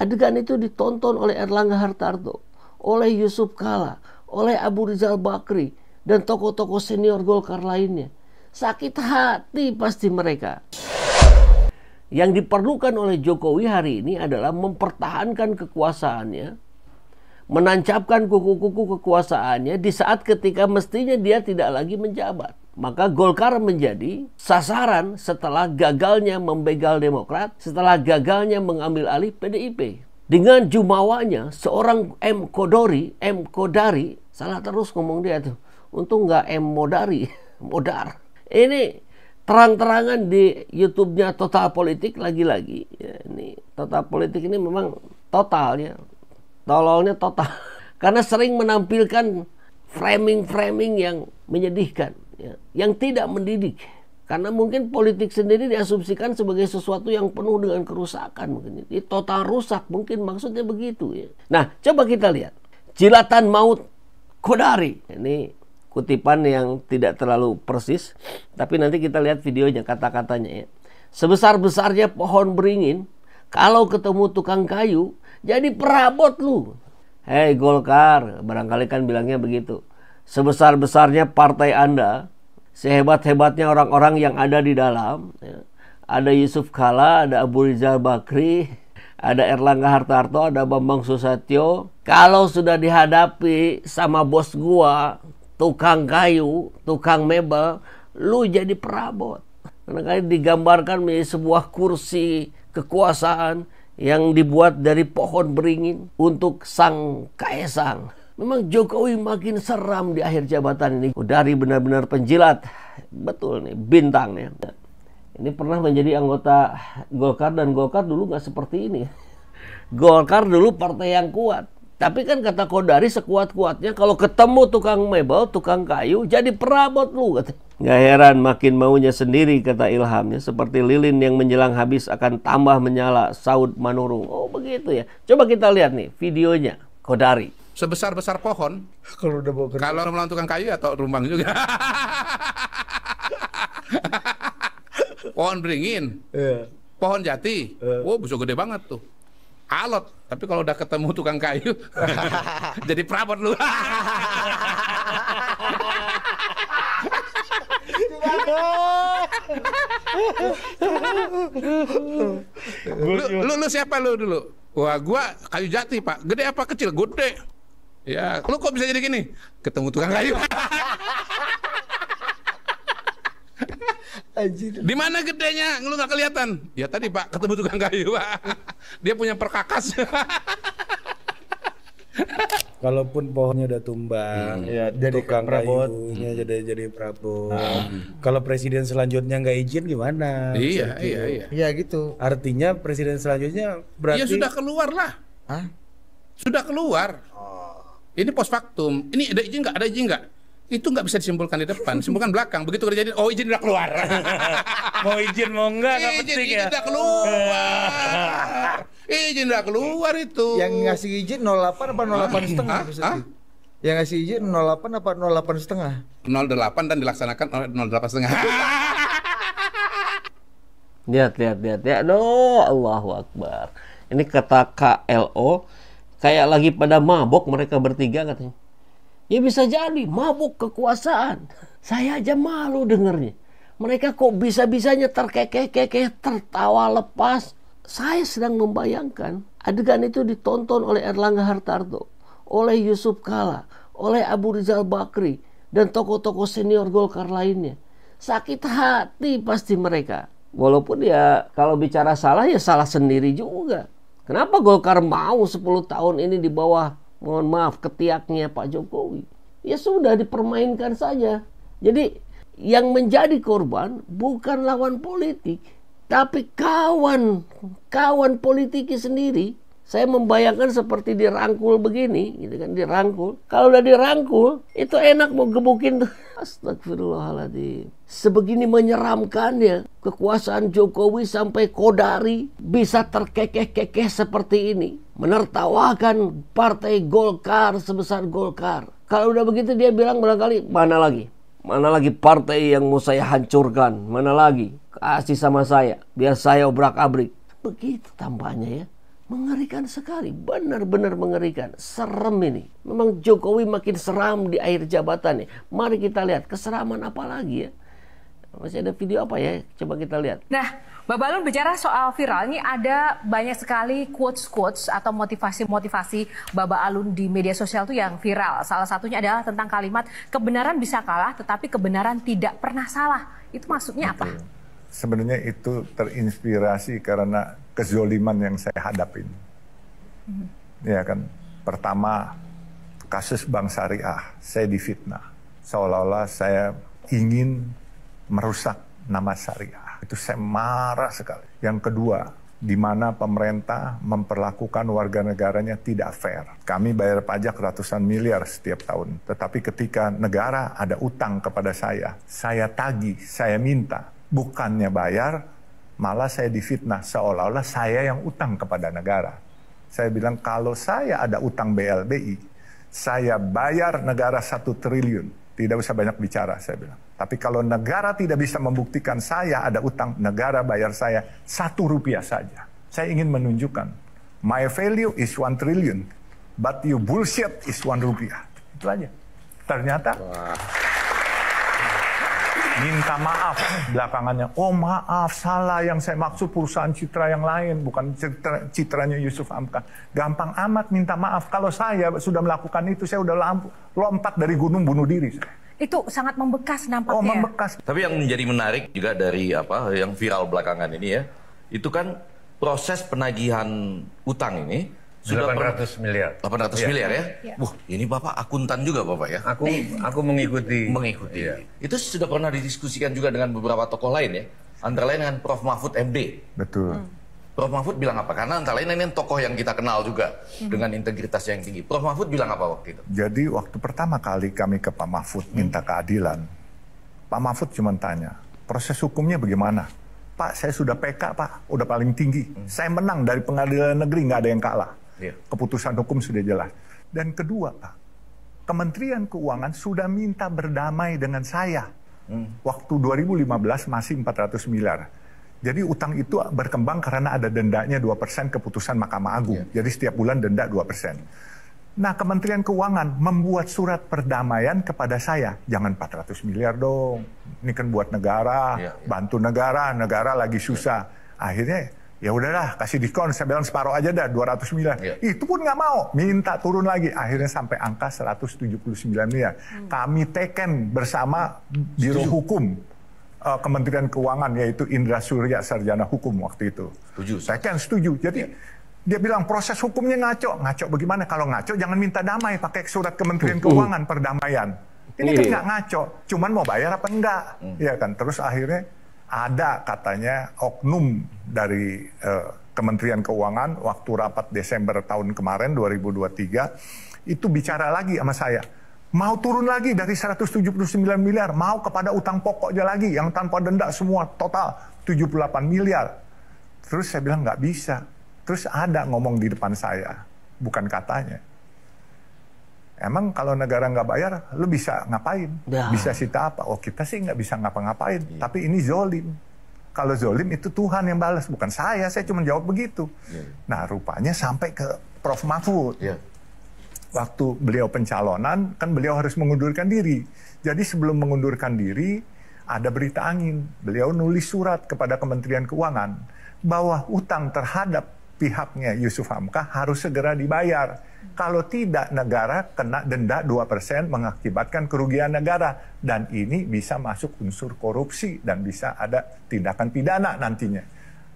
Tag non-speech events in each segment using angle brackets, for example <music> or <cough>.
Adegan itu ditonton oleh Erlangga Hartarto, oleh Yusuf Kala, oleh Abu Rizal Bakri, dan tokoh-tokoh senior Golkar lainnya. Sakit hati pasti mereka. Yang diperlukan oleh Jokowi hari ini adalah mempertahankan kekuasaannya, menancapkan kuku-kuku kekuasaannya di saat ketika mestinya dia tidak lagi menjabat. Maka Golkar menjadi sasaran setelah gagalnya membegal Demokrat, setelah gagalnya mengambil alih PDIP. Dengan jumawanya seorang M Kodori, M Kodari, salah terus ngomong dia tuh. Untung nggak M Modari, <laughs> Modar. Ini terang-terangan di YouTube-nya Total Politik lagi-lagi. Ya, ini Total Politik ini memang totalnya, ya. Tololnya total. <laughs> Karena sering menampilkan framing-framing yang menyedihkan. Ya, yang tidak mendidik karena mungkin politik sendiri diasumsikan sebagai sesuatu yang penuh dengan kerusakan mungkin itu total rusak mungkin maksudnya begitu ya nah coba kita lihat jilatan maut kodari ini kutipan yang tidak terlalu persis tapi nanti kita lihat videonya kata-katanya ya sebesar-besarnya pohon beringin kalau ketemu tukang kayu jadi perabot lu hei Golkar barangkali kan bilangnya begitu sebesar-besarnya partai Anda sehebat-hebatnya orang-orang yang ada di dalam, ya. ada Yusuf Kala, ada Abu Rizal Bakri, ada Erlangga Hartarto, ada Bambang Susatyo. Kalau sudah dihadapi sama bos gua, tukang kayu, tukang mebel, lu jadi perabot. Karena kan digambarkan menjadi sebuah kursi kekuasaan yang dibuat dari pohon beringin untuk sang kaisang. Memang Jokowi makin seram di akhir jabatan ini. Dari benar-benar penjilat. Betul nih, bintang nih. Ini pernah menjadi anggota Golkar dan Golkar dulu nggak seperti ini. <laughs> Golkar dulu partai yang kuat. Tapi kan kata Kodari sekuat-kuatnya kalau ketemu tukang mebel, tukang kayu, jadi perabot lu Gak heran makin maunya sendiri kata Ilhamnya. Seperti lilin yang menjelang habis akan tambah menyala saud manurung. Oh begitu ya. Coba kita lihat nih videonya Kodari sebesar besar pohon kalau udah bawa kerja. kalau kayu ya atau rumbang juga <laughs> pohon beringin yeah. pohon jati yeah. wow bisa gede banget tuh alot tapi kalau udah ketemu tukang kayu <laughs> jadi perabot lu <laughs> lu, lu, lu siapa lu dulu? Wah, gua kayu jati, Pak. Gede apa kecil? Gede. Ya, lu kok bisa jadi gini? Ketemu tukang kayu. Di mana gedenya? Lu nggak kelihatan. Ya tadi Pak, ketemu tukang kayu Pak. Dia punya perkakas. Kalaupun pohonnya udah tumbang, hmm. ya, jadi tukang kayunya hmm. jadi jadi Prabowo. Hmm. Ah. Kalau presiden selanjutnya nggak izin gimana? Iya, iya, gitu. iya. Iya gitu. Artinya presiden selanjutnya berarti. Ya sudah keluar lah. Hah? Sudah keluar ini post factum. Ini ada izin nggak? Ada izin nggak? itu nggak bisa disimpulkan di depan, simpulkan belakang. Begitu terjadi, oh izin udah keluar. <laughs> mau izin mau enggak, nggak penting izin ya. Izin udah keluar. izin udah keluar itu. Yang ngasih izin 08 apa 08 setengah? Yang ngasih izin 08 apa 08 setengah? 08 dan dilaksanakan oleh 08 setengah. <laughs> lihat, lihat, lihat. Ya, no, Allahu Akbar. Ini kata KLO kayak lagi pada mabok mereka bertiga katanya. Ya bisa jadi mabuk kekuasaan. <laughs> Saya aja malu dengernya. Mereka kok bisa-bisanya terkekeh tertawa lepas. Saya sedang membayangkan adegan itu ditonton oleh Erlangga Hartarto, oleh Yusuf Kala, oleh Abu Rizal Bakri, dan tokoh-tokoh senior Golkar lainnya. Sakit hati pasti mereka. Walaupun ya kalau bicara salah ya salah sendiri juga. Kenapa Golkar mau 10 tahun ini di bawah mohon maaf ketiaknya Pak Jokowi? Ya sudah dipermainkan saja. Jadi yang menjadi korban bukan lawan politik, tapi kawan kawan politiknya sendiri saya membayangkan seperti dirangkul begini, gitu kan, dirangkul. Kalau udah dirangkul, itu enak mau gebukin <laughs> Astagfirullahaladzim. Sebegini menyeramkannya, kekuasaan Jokowi sampai Kodari bisa terkekeh-kekeh seperti ini. Menertawakan partai Golkar sebesar Golkar. Kalau udah begitu dia bilang barangkali, mana lagi? Mana lagi partai yang mau saya hancurkan? Mana lagi? Kasih sama saya, biar saya obrak-abrik. Begitu tampaknya ya. Mengerikan sekali, benar-benar mengerikan. Serem ini. Memang Jokowi makin seram di akhir jabatannya. Mari kita lihat keseraman apa lagi ya. Masih ada video apa ya? Coba kita lihat. Nah, Bapak Balun bicara soal viral, ini ada banyak sekali quotes-quotes atau motivasi-motivasi Bapak Alun di media sosial itu yang viral. Salah satunya adalah tentang kalimat, kebenaran bisa kalah tetapi kebenaran tidak pernah salah. Itu maksudnya Betul. apa? sebenarnya itu terinspirasi karena kezoliman yang saya hadapin. Hmm. Ya kan, pertama kasus bank syariah, saya difitnah. Seolah-olah saya ingin merusak nama syariah. Itu saya marah sekali. Yang kedua, di mana pemerintah memperlakukan warga negaranya tidak fair. Kami bayar pajak ratusan miliar setiap tahun, tetapi ketika negara ada utang kepada saya, saya tagih, saya minta, bukannya bayar, malah saya difitnah seolah-olah saya yang utang kepada negara. Saya bilang kalau saya ada utang BLBI, saya bayar negara satu triliun. Tidak usah banyak bicara, saya bilang. Tapi kalau negara tidak bisa membuktikan saya ada utang, negara bayar saya satu rupiah saja. Saya ingin menunjukkan, my value is one trillion, but you bullshit is one rupiah. Itu aja. Ternyata. Wah minta maaf belakangannya. Oh maaf, salah yang saya maksud perusahaan citra yang lain, bukan citra, citranya Yusuf Amkan. Gampang amat minta maaf. Kalau saya sudah melakukan itu, saya sudah lompat dari gunung bunuh diri. Itu sangat membekas nampaknya. Oh membekas. Tapi yang menjadi menarik juga dari apa yang viral belakangan ini ya, itu kan proses penagihan utang ini sudah 800 miliar. 800 ya. miliar ya? ya. Wah, ini Bapak akuntan juga Bapak ya? Aku aku mengikuti. Mengikuti. Ya. Itu sudah pernah didiskusikan juga dengan beberapa tokoh lain ya? Antara lain dengan Prof Mahfud MD. Betul. Hmm. Prof Mahfud bilang apa? Karena antara lain ini tokoh yang kita kenal juga hmm. dengan integritas yang tinggi. Prof Mahfud bilang apa waktu itu? Jadi waktu pertama kali kami ke Pak Mahfud hmm. minta keadilan, Pak Mahfud cuma tanya, proses hukumnya bagaimana? Pak, saya sudah PK, Pak, udah paling tinggi. Hmm. Saya menang dari pengadilan negeri, nggak ada yang kalah. Yeah. Keputusan hukum sudah jelas. Dan kedua, Pak, Kementerian Keuangan sudah minta berdamai dengan saya. Hmm. Waktu 2015 masih 400 miliar. Jadi utang itu berkembang karena ada dendanya 2% keputusan Mahkamah Agung. Yeah. Jadi setiap bulan denda 2%. Nah, Kementerian Keuangan membuat surat perdamaian kepada saya. Jangan 400 miliar dong. Ini kan buat negara, yeah, yeah. bantu negara, negara lagi susah. Akhirnya ya udahlah kasih diskon saya bilang separuh aja dah 200 miliar yeah. itu pun nggak mau minta turun lagi akhirnya sampai angka 179 miliar ya. hmm. kami teken bersama biro Setuju. hukum uh, Kementerian Keuangan yaitu Indra Surya sarjana hukum waktu itu. Setuju. Teken setuju. Jadi dia bilang proses hukumnya ngaco. Ngaco bagaimana? Kalau ngaco jangan minta damai pakai surat Kementerian uh, uh. Keuangan perdamaian. Ini kan iya, iya. nggak ngaco, cuman mau bayar apa enggak, hmm. ya kan. Terus akhirnya ada katanya oknum dari eh, Kementerian Keuangan waktu rapat Desember tahun kemarin 2023 itu bicara lagi sama saya. Mau turun lagi dari 179 miliar, mau kepada utang pokoknya lagi yang tanpa denda semua total 78 miliar. Terus saya bilang nggak bisa. Terus ada ngomong di depan saya, bukan katanya. Emang kalau negara nggak bayar, lu bisa ngapain? Ya. Bisa sita apa? Oh kita sih nggak bisa ngapa-ngapain. Ya. Tapi ini zolim. Kalau zolim itu Tuhan yang balas, bukan saya. Saya cuma jawab begitu. Ya. Nah rupanya sampai ke Prof Mahfud. Ya. Waktu beliau pencalonan, kan beliau harus mengundurkan diri. Jadi sebelum mengundurkan diri, ada berita angin. Beliau nulis surat kepada Kementerian Keuangan bahwa utang terhadap pihaknya Yusuf Hamka harus segera dibayar. Kalau tidak negara kena denda 2% mengakibatkan kerugian negara dan ini bisa masuk unsur korupsi dan bisa ada tindakan pidana nantinya.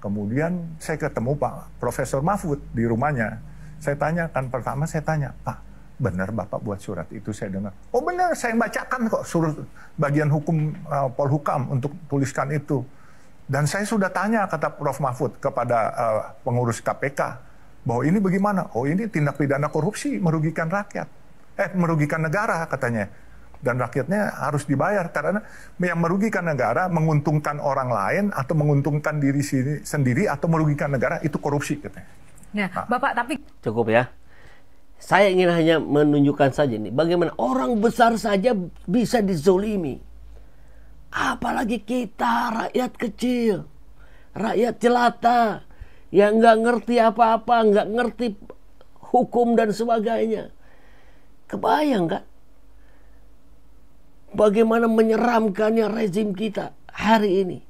Kemudian saya ketemu Pak Profesor Mahfud di rumahnya. Saya tanya kan pertama saya tanya, "Pak, benar Bapak buat surat itu?" Saya dengar, "Oh benar, saya bacakan kok surat bagian hukum uh, Polhukam untuk tuliskan itu." Dan saya sudah tanya kata Prof Mahfud kepada uh, pengurus KPK bahwa ini bagaimana? Oh ini tindak pidana korupsi merugikan rakyat, eh merugikan negara katanya. Dan rakyatnya harus dibayar karena yang merugikan negara, menguntungkan orang lain atau menguntungkan diri sendiri atau merugikan negara itu korupsi katanya. Nah, Bapak tapi cukup ya. Saya ingin hanya menunjukkan saja ini bagaimana orang besar saja bisa dizolimi Apalagi kita rakyat kecil, rakyat jelata yang nggak ngerti apa-apa, nggak -apa, ngerti hukum dan sebagainya. Kebayang nggak Bagaimana menyeramkannya rezim kita hari ini.